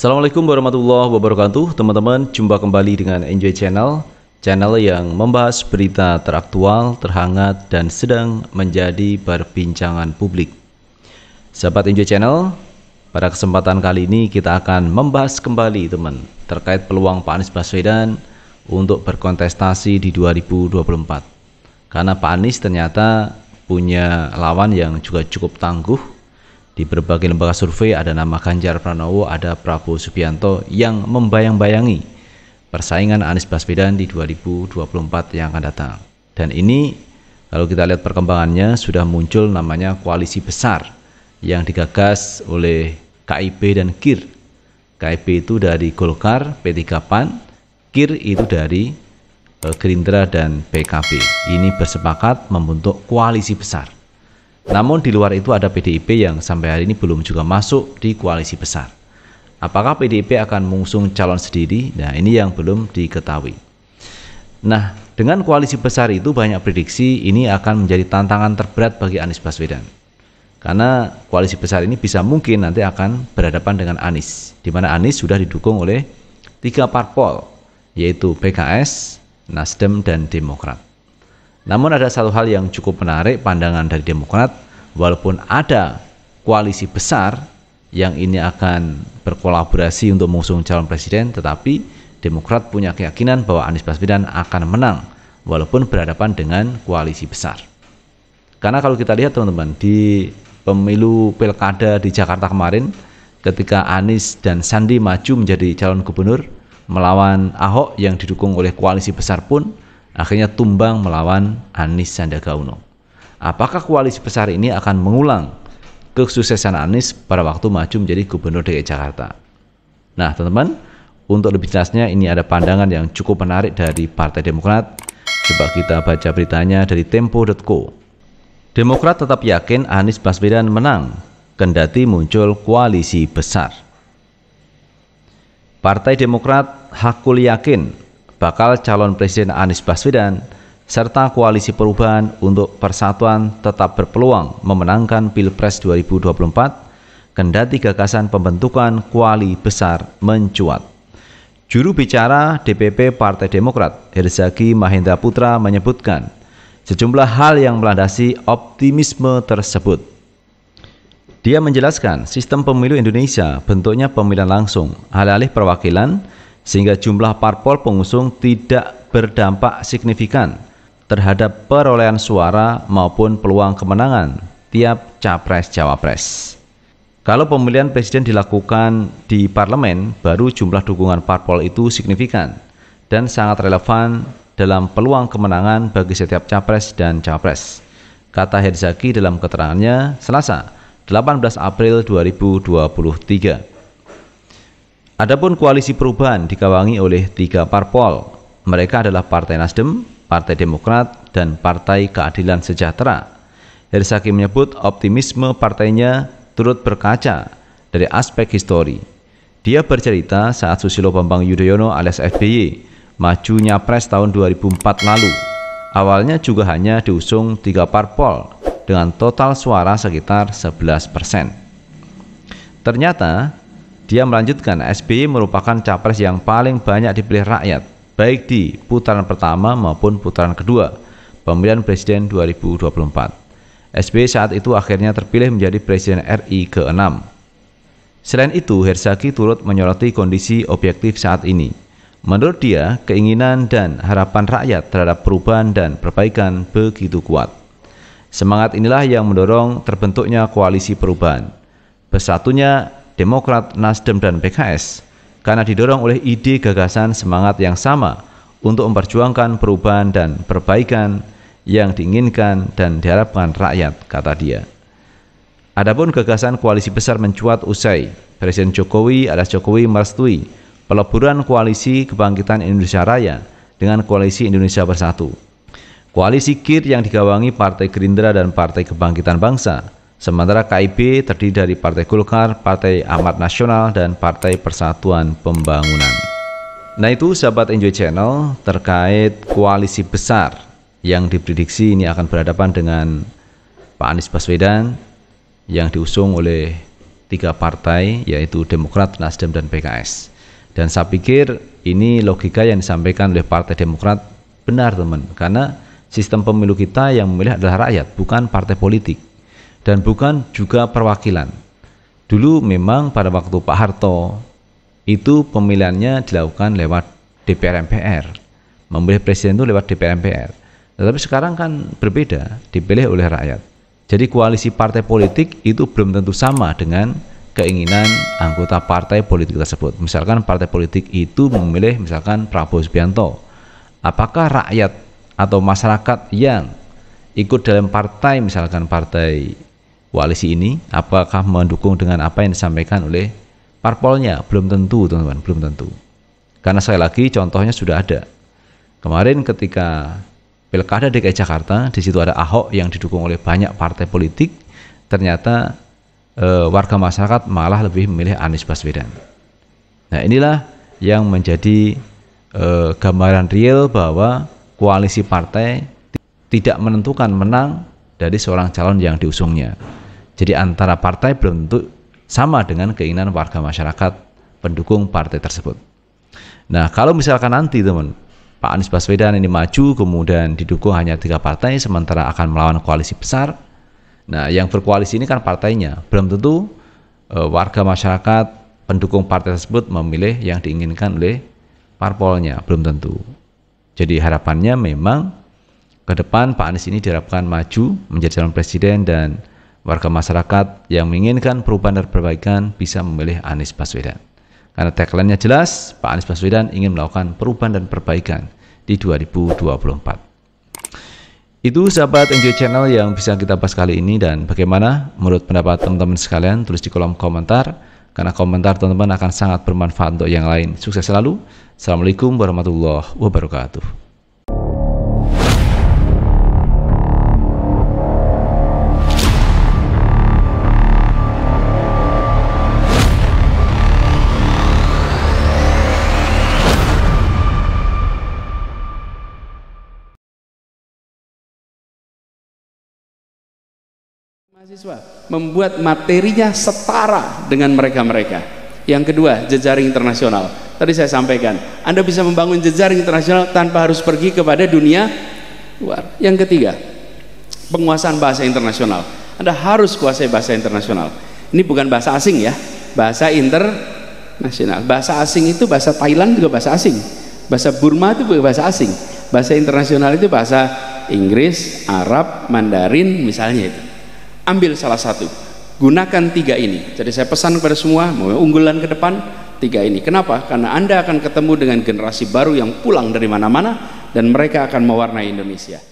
Assalamualaikum warahmatullahi wabarakatuh Teman-teman, jumpa kembali dengan Enjoy Channel Channel yang membahas berita teraktual, terhangat, dan sedang menjadi perbincangan publik Sahabat Enjoy Channel, pada kesempatan kali ini kita akan membahas kembali teman Terkait peluang Pak Anies Baswedan untuk berkontestasi di 2024 Karena Pak Anies ternyata punya lawan yang juga cukup tangguh di berbagai lembaga survei ada nama Ganjar Pranowo, ada Prabowo Subianto yang membayang-bayangi persaingan Anies Baswedan di 2024 yang akan datang. Dan ini kalau kita lihat perkembangannya sudah muncul namanya koalisi besar yang digagas oleh KIP dan KIR. KIP itu dari Golkar, P3 PAN, KIR itu dari eh, Gerindra dan PKB. Ini bersepakat membentuk koalisi besar. Namun di luar itu ada PDIP yang sampai hari ini belum juga masuk di koalisi besar. Apakah PDIP akan mengusung calon sendiri? Nah, ini yang belum diketahui. Nah, dengan koalisi besar itu banyak prediksi ini akan menjadi tantangan terberat bagi Anies Baswedan. Karena koalisi besar ini bisa mungkin nanti akan berhadapan dengan Anies, di mana Anies sudah didukung oleh tiga parpol, yaitu PKS, Nasdem, dan Demokrat. Namun ada satu hal yang cukup menarik pandangan dari Demokrat, walaupun ada koalisi besar yang ini akan berkolaborasi untuk mengusung calon presiden, tetapi Demokrat punya keyakinan bahwa Anies Baswedan akan menang walaupun berhadapan dengan koalisi besar. Karena kalau kita lihat teman-teman di pemilu pilkada di Jakarta kemarin, ketika Anies dan Sandi maju menjadi calon gubernur melawan Ahok yang didukung oleh koalisi besar pun akhirnya tumbang melawan Anies Sandiaga Uno. Apakah koalisi besar ini akan mengulang kesuksesan Anies pada waktu maju menjadi gubernur DKI Jakarta? Nah, teman-teman, untuk lebih jelasnya ini ada pandangan yang cukup menarik dari Partai Demokrat. Coba kita baca beritanya dari tempo.co. Demokrat tetap yakin Anies Baswedan menang, kendati muncul koalisi besar. Partai Demokrat hakul yakin bakal calon Presiden Anies Baswedan serta koalisi perubahan untuk persatuan tetap berpeluang memenangkan Pilpres 2024 kendati gagasan pembentukan kuali besar mencuat. Juru bicara DPP Partai Demokrat, Herzaki Mahendra Putra menyebutkan sejumlah hal yang melandasi optimisme tersebut. Dia menjelaskan sistem pemilu Indonesia bentuknya pemilihan langsung, alih-alih perwakilan, sehingga jumlah parpol pengusung tidak berdampak signifikan terhadap perolehan suara maupun peluang kemenangan tiap capres-cawapres. Kalau pemilihan presiden dilakukan di parlemen, baru jumlah dukungan parpol itu signifikan dan sangat relevan dalam peluang kemenangan bagi setiap capres dan cawapres. Kata Herzaki dalam keterangannya Selasa, 18 April 2023. Adapun koalisi perubahan dikawangi oleh tiga parpol. Mereka adalah Partai Nasdem, Partai Demokrat, dan Partai Keadilan Sejahtera. Hersaki menyebut optimisme partainya turut berkaca dari aspek histori. Dia bercerita saat Susilo Bambang Yudhoyono alias FBY maju nyapres tahun 2004 lalu. Awalnya juga hanya diusung tiga parpol dengan total suara sekitar 11 persen. Ternyata dia melanjutkan, SBY merupakan capres yang paling banyak dipilih rakyat, baik di putaran pertama maupun putaran kedua, pemilihan presiden 2024. SBY saat itu akhirnya terpilih menjadi presiden RI ke-6. Selain itu, Herzaki turut menyoroti kondisi objektif saat ini. Menurut dia, keinginan dan harapan rakyat terhadap perubahan dan perbaikan begitu kuat. Semangat inilah yang mendorong terbentuknya koalisi perubahan. Bersatunya Demokrat, Nasdem, dan PKS karena didorong oleh ide gagasan semangat yang sama untuk memperjuangkan perubahan dan perbaikan yang diinginkan dan diharapkan rakyat, kata dia. Adapun gagasan koalisi besar mencuat usai, Presiden Jokowi alias Jokowi merestui peleburan koalisi kebangkitan Indonesia Raya dengan koalisi Indonesia Bersatu. Koalisi KIR yang digawangi Partai Gerindra dan Partai Kebangkitan Bangsa Sementara KIB terdiri dari Partai Golkar, Partai Amat Nasional, dan Partai Persatuan Pembangunan. Nah itu sahabat Enjoy Channel terkait koalisi besar yang diprediksi ini akan berhadapan dengan Pak Anies Baswedan yang diusung oleh tiga partai yaitu Demokrat, Nasdem, dan PKS. Dan saya pikir ini logika yang disampaikan oleh Partai Demokrat benar teman karena sistem pemilu kita yang memilih adalah rakyat bukan partai politik dan bukan juga perwakilan. Dulu memang pada waktu Pak Harto itu pemilihannya dilakukan lewat DPR MPR. Memilih presiden itu lewat DPR MPR. Tetapi sekarang kan berbeda, dipilih oleh rakyat. Jadi koalisi partai politik itu belum tentu sama dengan keinginan anggota partai politik tersebut. Misalkan partai politik itu memilih misalkan Prabowo Subianto. Apakah rakyat atau masyarakat yang ikut dalam partai misalkan partai koalisi ini apakah mendukung dengan apa yang disampaikan oleh parpolnya belum tentu teman-teman belum tentu karena sekali lagi contohnya sudah ada kemarin ketika pilkada DKI Jakarta di situ ada Ahok yang didukung oleh banyak partai politik ternyata e, warga masyarakat malah lebih memilih Anies Baswedan nah inilah yang menjadi e, gambaran real bahwa koalisi partai tidak menentukan menang dari seorang calon yang diusungnya. Jadi antara partai belum tentu sama dengan keinginan warga masyarakat pendukung partai tersebut. Nah, kalau misalkan nanti teman Pak Anies Baswedan ini maju kemudian didukung hanya tiga partai sementara akan melawan koalisi besar. Nah, yang berkoalisi ini kan partainya, belum tentu e, warga masyarakat pendukung partai tersebut memilih yang diinginkan oleh parpolnya, belum tentu. Jadi harapannya memang ke depan Pak Anies ini diharapkan maju menjadi calon presiden dan Warga masyarakat yang menginginkan perubahan dan perbaikan bisa memilih Anies Baswedan. Karena tagline-nya jelas, Pak Anies Baswedan ingin melakukan perubahan dan perbaikan di 2024. Itu sahabat Enjoy Channel yang bisa kita bahas kali ini dan bagaimana menurut pendapat teman-teman sekalian tulis di kolom komentar karena komentar teman-teman akan sangat bermanfaat untuk yang lain. Sukses selalu. Assalamualaikum warahmatullahi wabarakatuh. Mahasiswa membuat materinya setara dengan mereka-mereka. Yang kedua, jejaring internasional. Tadi saya sampaikan, Anda bisa membangun jejaring internasional tanpa harus pergi kepada dunia luar. Yang ketiga, penguasaan bahasa internasional. Anda harus kuasai bahasa internasional. Ini bukan bahasa asing ya, bahasa internasional. Bahasa asing itu bahasa Thailand juga bahasa asing. Bahasa Burma itu juga bahasa asing. Bahasa internasional itu bahasa Inggris, Arab, Mandarin misalnya itu ambil salah satu gunakan tiga ini jadi saya pesan kepada semua mau unggulan ke depan tiga ini kenapa karena anda akan ketemu dengan generasi baru yang pulang dari mana-mana dan mereka akan mewarnai Indonesia